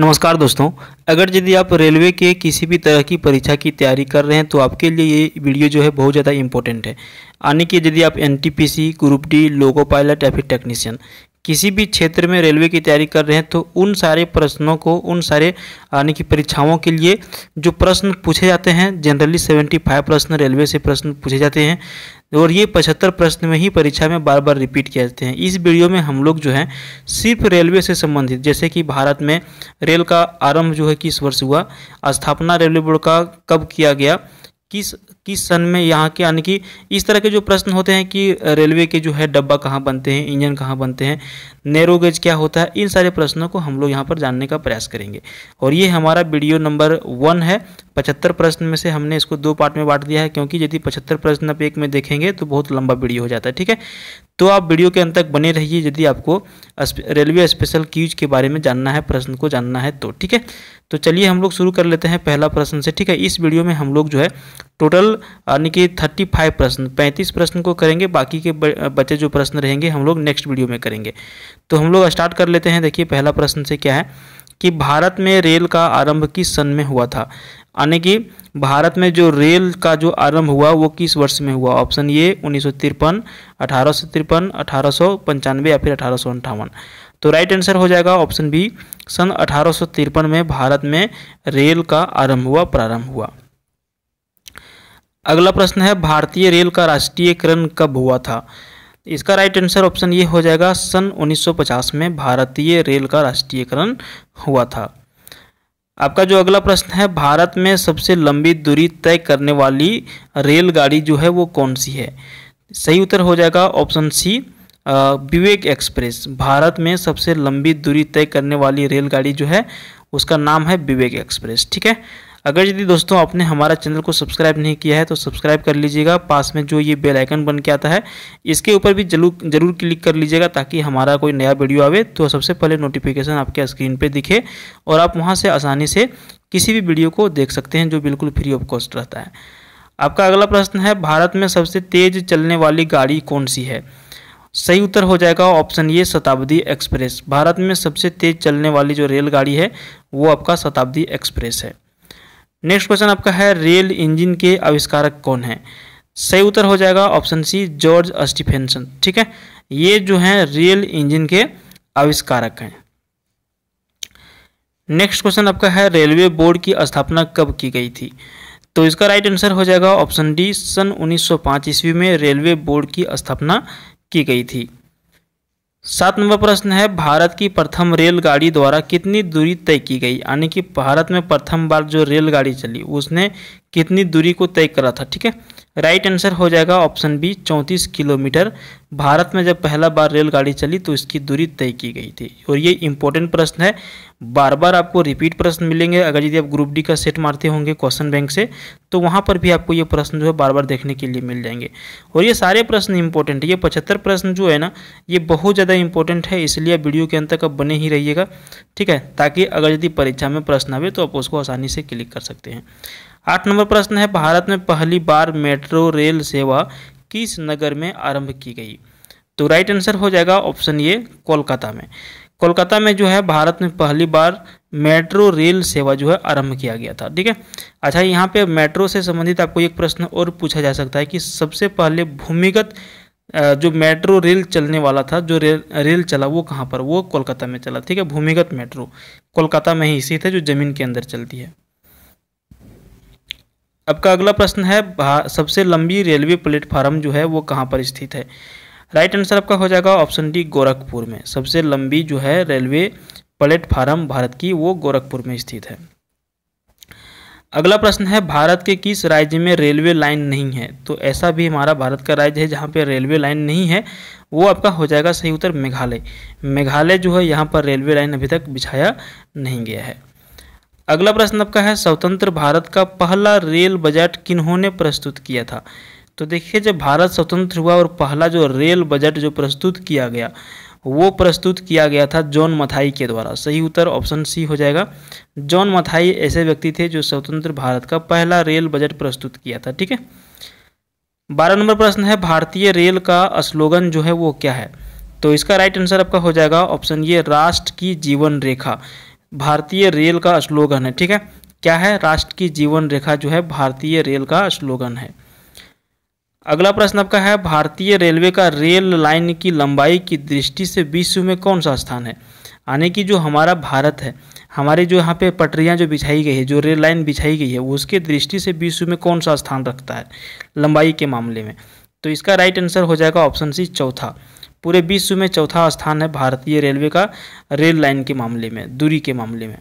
नमस्कार दोस्तों अगर यदि आप रेलवे के किसी भी तरह की परीक्षा की तैयारी कर रहे हैं तो आपके लिए ये वीडियो जो है बहुत ज़्यादा इंपॉर्टेंट है आने कि यदि आप NTPC group D loco pilot या फिर टेक्नीशियन किसी भी क्षेत्र में रेलवे की तैयारी कर रहे हैं तो उन सारे प्रश्नों को उन सारे यानी कि परीक्षाओं के लिए जो प्रश्न पूछे जाते हैं जनरली सेवेंटी फाइव प्रश्न रेलवे से प्रश्न पूछे जाते हैं और ये पचहत्तर प्रश्न में ही परीक्षा में बार बार रिपीट किया जाते हैं इस वीडियो में हम लोग जो हैं सिर्फ रेलवे से संबंधित जैसे कि भारत में रेल का आरंभ जो है किस वर्ष हुआ स्थापना रेलवे बोर्ड का कब किया गया किस किस सन में यहाँ के यानी कि इस तरह के जो प्रश्न होते हैं कि रेलवे के जो है डब्बा कहाँ बनते हैं इंजन कहाँ बनते हैं नेरोगेज गेज क्या होता है इन सारे प्रश्नों को हम लोग यहाँ पर जानने का प्रयास करेंगे और ये हमारा वीडियो नंबर वन है पचहत्तर प्रश्न में से हमने इसको दो पार्ट में बांट दिया है क्योंकि यदि पचहत्तर प्रश्न आप एक में देखेंगे तो बहुत लंबा वीडियो हो जाता है ठीक है तो आप वीडियो के अंत तक बने रहिए यदि आपको रेलवे स्पेशल क्यूज के बारे में जानना है प्रश्न को जानना है तो ठीक है तो चलिए हम लोग शुरू कर लेते हैं पहला प्रश्न से ठीक है इस वीडियो में हम लोग जो है टोटल यानी कि थर्टी फाइव प्रश्न पैंतीस प्रश्न को करेंगे बाकी के बचे जो प्रश्न रहेंगे हम लोग नेक्स्ट वीडियो में करेंगे तो हम लोग स्टार्ट कर लेते हैं देखिए पहला प्रश्न से क्या है कि भारत में रेल का आरंभ किस सन में हुआ था यानी कि भारत में जो रेल का जो आरंभ हुआ वो किस वर्ष में हुआ ऑप्शन ये उन्नीस सौ तिरपन अठारह सौ तिरपन अठारह सौ पंचानवे या फिर अठारह सौ अंठावन तो राइट आंसर हो जाएगा ऑप्शन बी सन अठारह में भारत में रेल का आरंभ हुआ प्रारंभ हुआ अगला प्रश्न है भारतीय रेल का राष्ट्रीयकरण कब हुआ था इसका राइट आंसर ऑप्शन ये हो जाएगा सन 1950 में भारतीय रेल का राष्ट्रीयकरण हुआ था आपका जो अगला प्रश्न है भारत में सबसे लंबी दूरी तय करने वाली रेलगाड़ी जो है वो कौन सी है सही उत्तर हो जाएगा option C Vivek Express Bharat में सबसे लंबी दूरी तय करने वाली रेलगाड़ी जो है उसका नाम है विवेक एक्सप्रेस ठीक है अगर यदि दोस्तों आपने हमारा चैनल को सब्सक्राइब नहीं किया है तो सब्सक्राइब कर लीजिएगा पास में जो ये बेल आइकन बन के आता है इसके ऊपर भी जरूर जरूर क्लिक कर लीजिएगा ताकि हमारा कोई नया वीडियो आवे तो सबसे पहले नोटिफिकेशन आपके स्क्रीन पे दिखे और आप वहाँ से आसानी से किसी भी वीडियो को देख सकते हैं जो बिल्कुल फ्री ऑफ कॉस्ट रहता है आपका अगला प्रश्न है भारत में सबसे तेज चलने वाली गाड़ी कौन सी है सही उत्तर हो जाएगा ऑप्शन ये शताब्दी एक्सप्रेस भारत में सबसे तेज चलने वाली जो रेलगाड़ी है वो आपका शताब्दी एक्सप्रेस है नेक्स्ट क्वेश्चन आपका है रेल इंजन के आविष्कारक कौन है सही उत्तर हो जाएगा ऑप्शन सी जॉर्ज अस्टिफेंसन ठीक है ये जो है रेल इंजन के आविष्कारक हैं नेक्स्ट क्वेश्चन आपका है रेलवे बोर्ड की स्थापना कब की गई थी तो इसका राइट आंसर हो जाएगा ऑप्शन डी सन 1905 ईस्वी में रेलवे बोर्ड की स्थापना की गई थी सात नंबर प्रश्न है भारत की प्रथम रेलगाड़ी द्वारा कितनी दूरी तय की गई यानी कि भारत में प्रथम बार जो रेलगाड़ी चली उसने कितनी दूरी को तय करा था ठीक है राइट आंसर हो जाएगा ऑप्शन बी 34 किलोमीटर भारत में जब पहला बार रेलगाड़ी चली तो इसकी दूरी तय की गई थी और ये इंपॉर्टेंट प्रश्न है बार बार आपको रिपीट प्रश्न मिलेंगे अगर यदि आप ग्रुप डी का सेट मारते होंगे क्वेश्चन बैंक से तो वहाँ पर भी आपको ये प्रश्न जो है बार बार देखने के लिए मिल जाएंगे और ये सारे प्रश्न इंपॉर्टेंट है ये पचहत्तर प्रश्न जो है ना ये बहुत ज़्यादा इंपॉर्टेंट है इसलिए वीडियो के अंत तक आप बने ही रहिएगा ठीक है ताकि अगर यदि परीक्षा में प्रश्न आवे तो आप उसको आसानी से क्लिक कर सकते हैं आठ नंबर प्रश्न है भारत में पहली बार मेट्रो रेल सेवा किस नगर में आरंभ की गई तो राइट आंसर हो जाएगा ऑप्शन ये कोलकाता में कोलकाता में जो है भारत में पहली बार मेट्रो रेल सेवा जो है आरंभ किया गया था ठीक है अच्छा यहाँ पे मेट्रो से संबंधित आपको एक प्रश्न और पूछा जा सकता है कि सबसे पहले भूमिगत जो मेट्रो रेल चलने वाला था जो रेल रेल चला वो कहाँ पर वो कोलकाता में चला ठीक है भूमिगत मेट्रो कोलकाता में ही स्थित है जो ज़मीन के अंदर चलती है आपका अगला प्रश्न है सबसे लंबी रेलवे प्लेटफार्म जो है वो कहाँ पर स्थित है राइट आंसर आपका हो जाएगा ऑप्शन डी गोरखपुर में सबसे लंबी जो है रेलवे प्लेटफार्म भारत की वो गोरखपुर में स्थित है अगला प्रश्न है भारत के किस राज्य में रेलवे लाइन नहीं है तो ऐसा भी हमारा भारत का राज्य है जहाँ पे रेलवे लाइन नहीं है वो आपका हो जाएगा सही उत्तर मेघालय मेघालय जो है यहाँ पर रेलवे लाइन अभी तक बिछाया नहीं गया है अगला प्रश्न आपका है स्वतंत्र भारत का पहला रेल बजट किन्होंने प्रस्तुत किया था तो देखिए जब भारत स्वतंत्र हुआ और पहला जो रेल बजट जो प्रस्तुत किया गया वो प्रस्तुत किया गया था जॉन मथाई के द्वारा सही उत्तर ऑप्शन सी हो जाएगा जॉन मथाई ऐसे व्यक्ति थे जो स्वतंत्र भारत का पहला रेल बजट प्रस्तुत किया था ठीक है बारह नंबर प्रश्न है भारतीय रेल का स्लोगन जो है वो क्या है तो इसका राइट आंसर आपका हो जाएगा ऑप्शन ये राष्ट्र की जीवन रेखा भारतीय रेल का स्लोगन है ठीक है क्या है राष्ट्र की जीवन रेखा जो है भारतीय रेल का स्लोगन है अगला प्रश्न आपका है भारतीय रेलवे का रेल लाइन की लंबाई की दृष्टि से विश्व में कौन सा स्थान है यानी कि जो हमारा भारत है हमारे जो यहाँ पे पटरियाँ जो बिछाई गई है जो रेल लाइन बिछाई गई है उसके दृष्टि से विश्व में कौन सा स्थान रखता है लंबाई के मामले में तो इसका राइट आंसर हो जाएगा ऑप्शन सी चौथा पूरे विश्व में चौथा स्थान है भारतीय रेलवे का रेल लाइन के मामले में दूरी के मामले में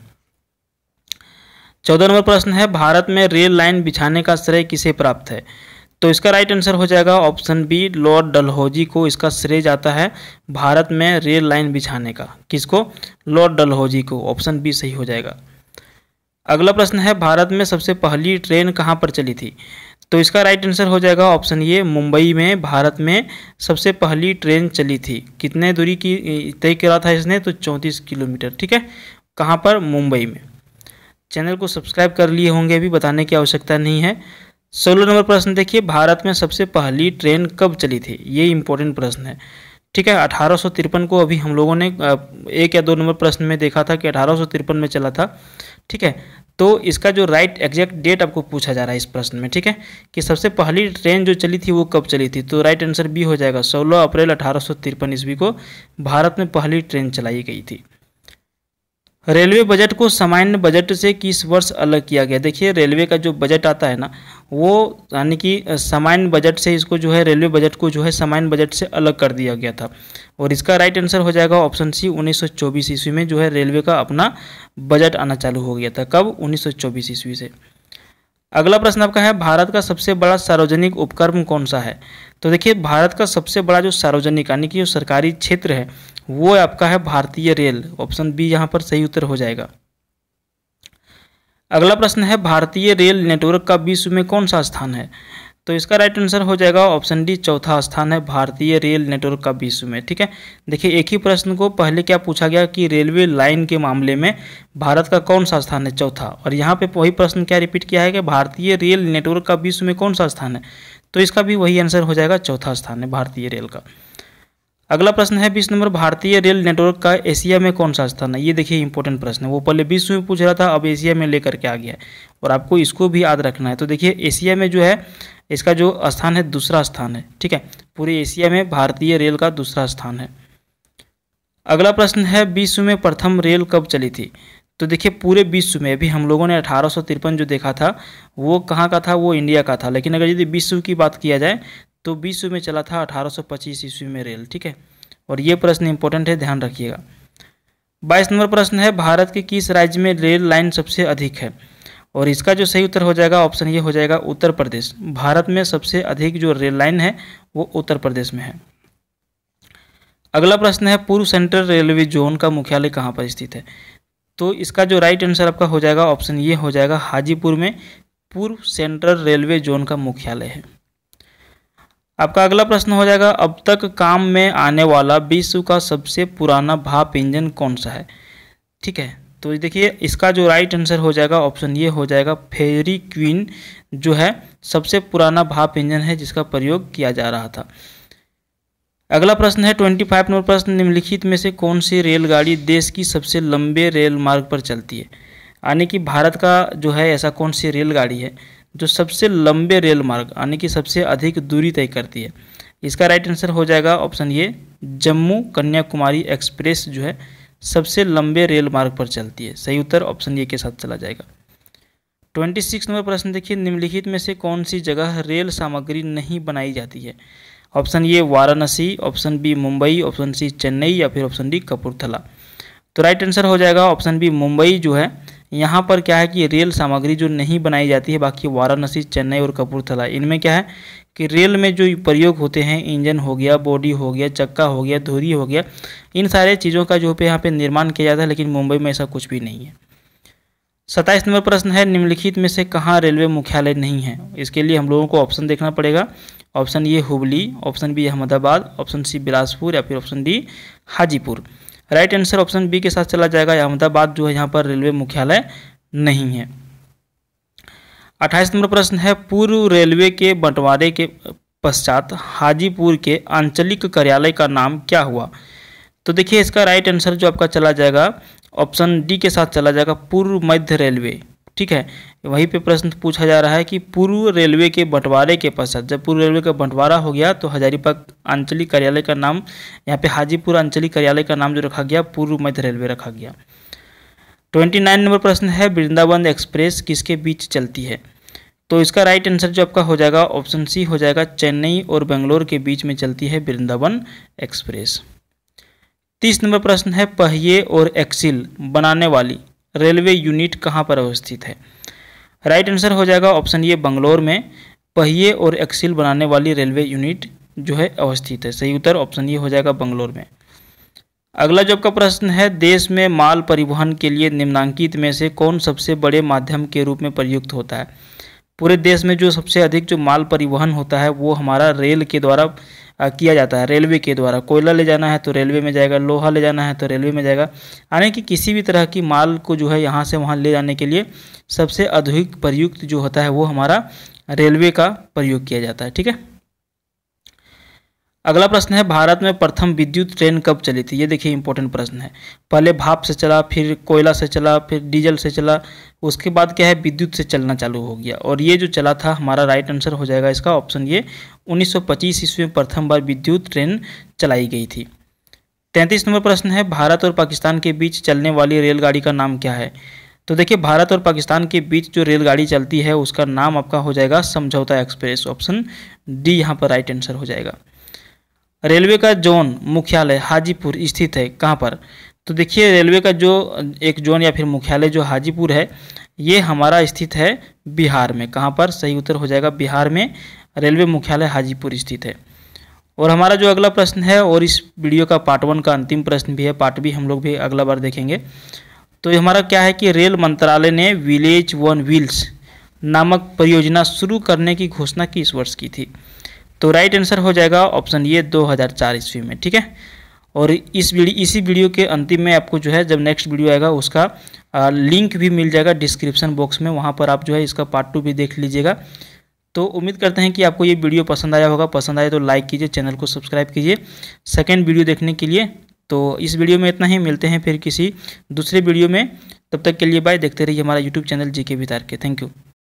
चौदह नंबर प्रश्न है भारत में रेल लाइन बिछाने का श्रेय किसे प्राप्त है तो इसका राइट आंसर हो जाएगा ऑप्शन बी लॉर्ड डलहौजी को इसका श्रेय जाता है भारत में रेल लाइन बिछाने का किसको लॉर्ड डलहौजी को ऑप्शन बी सही हो जाएगा अगला प्रश्न है भारत में सबसे पहली ट्रेन कहाँ पर चली थी तो इसका राइट आंसर हो जाएगा ऑप्शन ये मुंबई में भारत में सबसे पहली ट्रेन चली थी कितने दूरी की तय करा था इसने तो चौंतीस किलोमीटर ठीक है कहाँ पर मुंबई में चैनल को सब्सक्राइब कर लिए होंगे अभी बताने की आवश्यकता नहीं है सोलह नंबर प्रश्न देखिए भारत में सबसे पहली ट्रेन कब चली थी ये इंपॉर्टेंट प्रश्न है ठीक है अठारह को अभी हम लोगों ने एक या दो नंबर प्रश्न में देखा था कि अठारह में चला था ठीक है तो इसका जो राइट एग्जैक्ट डेट आपको पूछा जा रहा है इस प्रश्न में ठीक है कि सबसे पहली ट्रेन जो चली थी वो कब चली थी तो राइट आंसर बी हो जाएगा 16 अप्रैल अठारह ईस्वी को भारत में पहली ट्रेन चलाई गई थी रेलवे बजट को सामान्य बजट से किस वर्ष अलग किया गया देखिए रेलवे का जो बजट आता है ना वो यानी कि सामान्य बजट से इसको जो है रेलवे बजट को जो है सामान्य बजट से अलग कर दिया गया था और इसका राइट आंसर हो जाएगा ऑप्शन सी 1924 ईस्वी में जो है रेलवे का अपना बजट आना चालू हो गया था कब 1924 ईस्वी से अगला प्रश्न आपका है भारत का सबसे बड़ा सार्वजनिक उपक्रम कौन सा है तो देखिए भारत का सबसे बड़ा जो सार्वजनिक यानी कि जो सरकारी क्षेत्र है वो आपका है भारतीय रेल ऑप्शन बी यहाँ पर सही उत्तर हो जाएगा अगला प्रश्न है भारतीय रेल नेटवर्क का विश्व में कौन सा स्थान है तो इसका राइट आंसर हो जाएगा ऑप्शन डी चौथा स्थान है भारतीय रेल नेटवर्क का विश्व में ठीक है देखिए एक ही प्रश्न को पहले क्या पूछा गया कि रेलवे लाइन के मामले में भारत का कौन सा स्थान है चौथा और यहाँ पे वही प्रश्न क्या रिपीट किया है कि भारतीय रेल नेटवर्क का विश्व में कौन सा स्थान है तो इसका भी वही आंसर हो जाएगा चौथा स्थान है भारतीय रेल का अगला प्रश्न है बीस नंबर भारतीय रेल नेटवर्क का एशिया में कौन सा स्थान है ये देखिए इंपॉर्टेंट प्रश्न है वो पहले विश्व में पूछ रहा था अब एशिया में लेकर के आ गया और आपको इसको भी याद रखना है तो देखिए एशिया में जो है इसका जो स्थान है दूसरा स्थान है ठीक है पूरे एशिया में भारतीय रेल का दूसरा स्थान है अगला प्रश्न है विश्व में प्रथम रेल कब चली थी तो देखिए पूरे विश्व में अभी हम लोगों ने अठारह जो देखा था वो कहाँ का था वो इंडिया का था लेकिन अगर यदि विश्व की बात किया जाए तो बीस में चला था अठारह ईस्वी में रेल ठीक है और ये प्रश्न इंपॉर्टेंट है ध्यान रखिएगा बाईस नंबर प्रश्न है भारत के किस राज्य में रेल लाइन सबसे अधिक है और इसका जो सही उत्तर हो जाएगा ऑप्शन ये हो जाएगा उत्तर प्रदेश भारत में सबसे अधिक जो रेल लाइन है वो उत्तर प्रदेश में है अगला प्रश्न है पूर्व सेंट्रल रेलवे जोन का मुख्यालय कहाँ पर स्थित है तो इसका जो राइट आंसर आपका हो जाएगा ऑप्शन ये हो जाएगा हाजीपुर में पूर्व सेंट्रल रेलवे जोन का मुख्यालय है आपका अगला प्रश्न हो जाएगा अब तक काम में आने वाला विश्व का सबसे पुराना भाप इंजन कौन सा है ठीक है तो देखिए इसका जो राइट आंसर हो जाएगा ऑप्शन ये हो जाएगा फेरी क्वीन जो है सबसे पुराना भाप इंजन है जिसका प्रयोग किया जा रहा था अगला प्रश्न है ट्वेंटी फाइव नंबर प्रश्न निम्नलिखित में से कौन सी रेलगाड़ी देश की सबसे लंबे रेल मार्ग पर चलती है यानी कि भारत का जो है ऐसा कौन सी रेलगाड़ी है जो सबसे लंबे रेल मार्ग यानी कि सबसे अधिक दूरी तय करती है इसका राइट आंसर हो जाएगा ऑप्शन ये जम्मू कन्याकुमारी एक्सप्रेस जो है सबसे लंबे रेल मार्ग पर चलती है सही उत्तर ऑप्शन ये के साथ चला जाएगा ट्वेंटी सिक्स नंबर प्रश्न देखिए निम्नलिखित में से कौन सी जगह रेल सामग्री नहीं बनाई जाती है ऑप्शन ये Varanasi option B Mumbai option C Chennai या फिर ऑप्शन डी कपूरथला तो राइट आंसर हो जाएगा ऑप्शन बी मुंबई जो है यहाँ पर क्या है कि रेल सामग्री जो नहीं बनाई जाती है बाकी वाराणसी चेन्नई और कपूरथला इनमें क्या है कि रेल में जो प्रयोग होते हैं इंजन हो गया बॉडी हो गया चक्का हो गया धुरी हो गया इन सारे चीज़ों का जो पे यहाँ पे निर्माण किया जाता है लेकिन मुंबई में ऐसा कुछ भी नहीं है सत्ताईस नंबर प्रश्न है निम्नलिखित में से कहाँ रेलवे मुख्यालय नहीं है इसके लिए हम लोगों को ऑप्शन देखना पड़ेगा option A Hubli option B Ahmedabad option C Bilaspur या फिर option D Hajipur right answer option B के साथ चला जाएगा अहमदाबाद जो है यहाँ पर रेलवे मुख्यालय नहीं है अट्ठाईस नंबर प्रश्न है पूर्व रेलवे के बंटवारे के पश्चात हाजीपुर के आंचलिक कार्यालय का नाम क्या हुआ तो देखिए इसका राइट आंसर जो आपका चला जाएगा ऑप्शन डी के साथ चला जाएगा पूर्व मध्य रेलवे ठीक है वहीं पे प्रश्न पूछा जा रहा है कि पूर्व रेलवे के बंटवारे के पश्चात जब पूर्व रेलवे का बंटवारा हो गया तो हजारीबाग आंचलिक कार्यालय का नाम यहाँ पे हाजीपुर आंचलिक कार्यालय का नाम जो रखा गया पूर्व मध्य रेलवे रखा गया ट्वेंटी नाइन नंबर प्रश्न है वृंदावन एक्सप्रेस किसके बीच चलती है तो इसका राइट आंसर जो आपका हो जाएगा ऑप्शन सी हो जाएगा चेन्नई और बेंगलोर के बीच में चलती है वृंदावन एक्सप्रेस तीस नंबर प्रश्न है पहिए और एक्सिल बनाने वाली रेलवे यूनिट कहाँ पर अवस्थित है राइट आंसर हो जाएगा ऑप्शन ये बंगलोर में पहिए और एक्सिल बनाने वाली रेलवे यूनिट जो है अवस्थित है सही उत्तर ऑप्शन ये हो जाएगा बंगलोर में अगला जो आपका प्रश्न है देश में माल परिवहन के लिए निम्नांकित में से कौन सबसे बड़े माध्यम के रूप में प्रयुक्त होता है पूरे देश में जो सबसे अधिक जो माल परिवहन होता है वो हमारा रेल के द्वारा किया जाता है रेलवे के द्वारा कोयला ले जाना है तो रेलवे में जाएगा लोहा ले जाना है तो रेलवे में जाएगा यानी कि किसी भी तरह की माल को जो है यहाँ से वहाँ ले जाने के लिए सबसे अधिक प्रयुक्त जो होता है वो हमारा रेलवे का प्रयोग किया जाता है ठीक है अगला प्रश्न है भारत में प्रथम विद्युत ट्रेन कब चली थी ये देखिए इंपॉर्टेंट प्रश्न है पहले भाप से चला फिर कोयला से चला फिर डीजल से चला उसके बाद क्या है विद्युत से चलना चालू हो गया और ये जो चला था हमारा राइट आंसर हो जाएगा इसका ऑप्शन ये 1925 ईस्वी में प्रथम बार विद्युत ट्रेन चलाई गई थी तैंतीस नंबर प्रश्न है भारत और पाकिस्तान के बीच चलने वाली रेलगाड़ी का नाम क्या है तो देखिए भारत और पाकिस्तान के बीच जो रेलगाड़ी चलती है उसका नाम आपका हो जाएगा समझौता एक्सप्रेस ऑप्शन डी यहाँ पर राइट आंसर हो जाएगा रेलवे का जोन मुख्यालय हाजीपुर स्थित है कहाँ पर तो देखिए रेलवे का जो एक जोन या फिर मुख्यालय जो हाजीपुर है ये हमारा स्थित है बिहार में कहाँ पर सही उत्तर हो जाएगा बिहार में रेलवे मुख्यालय हाजीपुर स्थित है और हमारा जो अगला प्रश्न है और इस वीडियो का पार्ट वन का अंतिम प्रश्न भी है पार्ट भी हम लोग भी अगला बार देखेंगे तो हमारा क्या है कि रेल मंत्रालय ने विलेज वन व्हील्स नामक परियोजना शुरू करने की घोषणा किस वर्ष की थी तो राइट आंसर हो जाएगा ऑप्शन ये 2004 ईस्वी में ठीक है और इस वीडियो इसी वीडियो के अंतिम में आपको जो है जब नेक्स्ट वीडियो आएगा उसका आ, लिंक भी मिल जाएगा डिस्क्रिप्शन बॉक्स में वहाँ पर आप जो है इसका पार्ट टू भी देख लीजिएगा तो उम्मीद करते हैं कि आपको ये वीडियो पसंद आया होगा पसंद आए तो लाइक कीजिए चैनल को सब्सक्राइब कीजिए सेकेंड वीडियो देखने के लिए तो इस वीडियो में इतना ही मिलते हैं फिर किसी दूसरे वीडियो में तब तक के लिए बाय देखते रहिए हमारा यूट्यूब चैनल जी के के थैंक यू